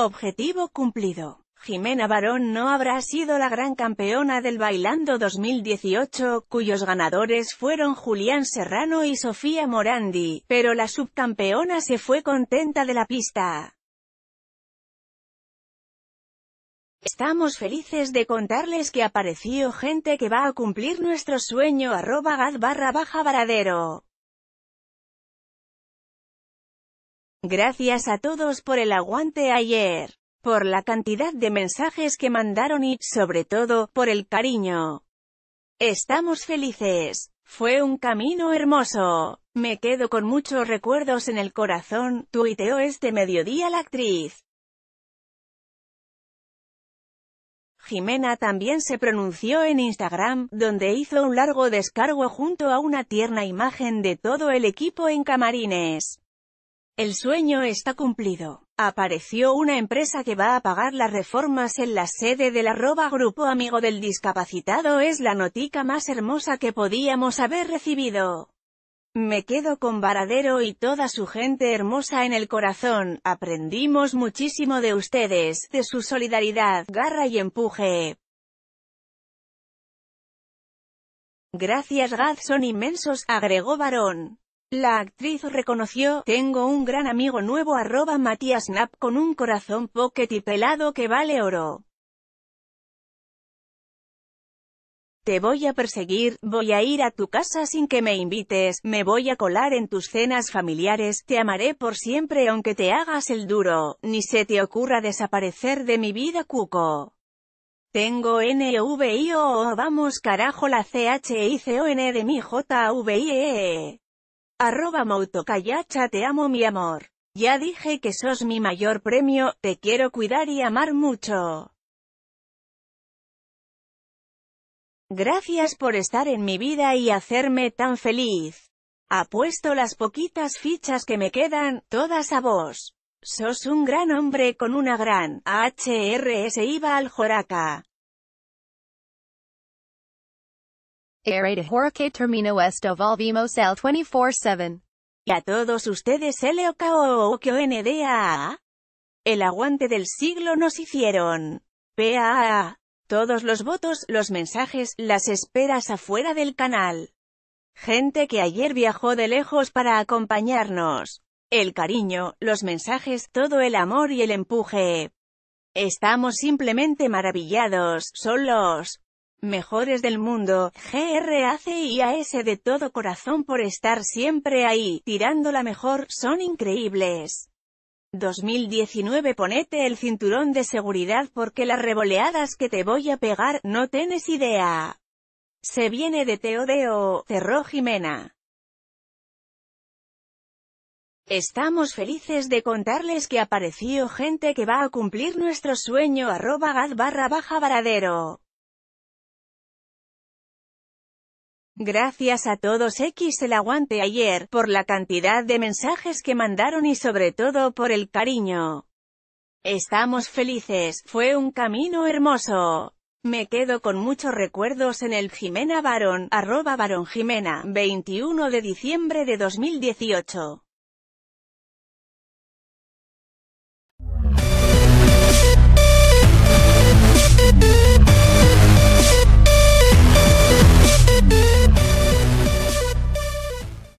Objetivo cumplido. Jimena Barón no habrá sido la gran campeona del Bailando 2018, cuyos ganadores fueron Julián Serrano y Sofía Morandi, pero la subcampeona se fue contenta de la pista. Estamos felices de contarles que apareció gente que va a cumplir nuestro sueño arroba gad barra baja varadero. Gracias a todos por el aguante ayer, por la cantidad de mensajes que mandaron y, sobre todo, por el cariño. Estamos felices. Fue un camino hermoso. Me quedo con muchos recuerdos en el corazón, tuiteó este mediodía la actriz. Jimena también se pronunció en Instagram, donde hizo un largo descargo junto a una tierna imagen de todo el equipo en camarines. El sueño está cumplido. Apareció una empresa que va a pagar las reformas en la sede del arroba grupo amigo del discapacitado es la notica más hermosa que podíamos haber recibido. Me quedo con Varadero y toda su gente hermosa en el corazón, aprendimos muchísimo de ustedes, de su solidaridad, garra y empuje. Gracias Gaz son inmensos, agregó Varón. La actriz reconoció, tengo un gran amigo nuevo arroba Matías Knapp con un corazón pocket y pelado que vale oro. Te voy a perseguir, voy a ir a tu casa sin que me invites, me voy a colar en tus cenas familiares, te amaré por siempre aunque te hagas el duro, ni se te ocurra desaparecer de mi vida cuco. Tengo N-V-I-O-O vamos carajo la C-H-I-C-O-N de mi J-A-V-I-E-E. E. Arroba te amo mi amor. Ya dije que sos mi mayor premio, te quiero cuidar y amar mucho. Gracias por estar en mi vida y hacerme tan feliz. Apuesto las poquitas fichas que me quedan, todas a vos. Sos un gran hombre con una gran HRS Iba al Joraca. Y a todos ustedes LOKO El aguante del siglo nos hicieron. PAA. Todos los votos, los mensajes, las esperas afuera del canal. Gente que ayer viajó de lejos para acompañarnos. El cariño, los mensajes, todo el amor y el empuje. Estamos simplemente maravillados, solos. Mejores del mundo, GRACIAS de todo corazón por estar siempre ahí, tirando la mejor, son increíbles. 2019 Ponete el cinturón de seguridad porque las revoleadas que te voy a pegar, no tienes idea. Se viene de Teodeo, cerró Jimena. Estamos felices de contarles que apareció gente que va a cumplir nuestro sueño arroba gad barra baja varadero. Gracias a todos X el aguante ayer, por la cantidad de mensajes que mandaron y sobre todo por el cariño. Estamos felices, fue un camino hermoso. Me quedo con muchos recuerdos en el Jimena Barón, arroba Barón Jimena, 21 de diciembre de 2018.